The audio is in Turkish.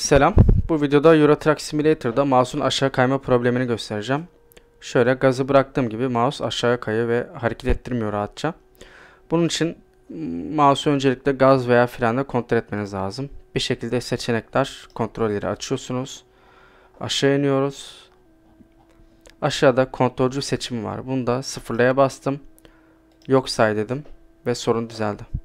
Selam. Bu videoda Euro Truck Simulator'da mouse'un aşağı kayma problemini göstereceğim. Şöyle gazı bıraktığım gibi mouse aşağı kayıyor ve hareket ettirmiyor rahatça. Bunun için mouse'u öncelikle gaz veya frenle kontrol etmeniz lazım. Bir şekilde seçenekler kontrolleri açıyorsunuz. Aşağı iniyoruz. Aşağıda kontrolcü seçimi var. Bunu da sıfırlaya bastım. Yok say dedim ve sorun düzeldi.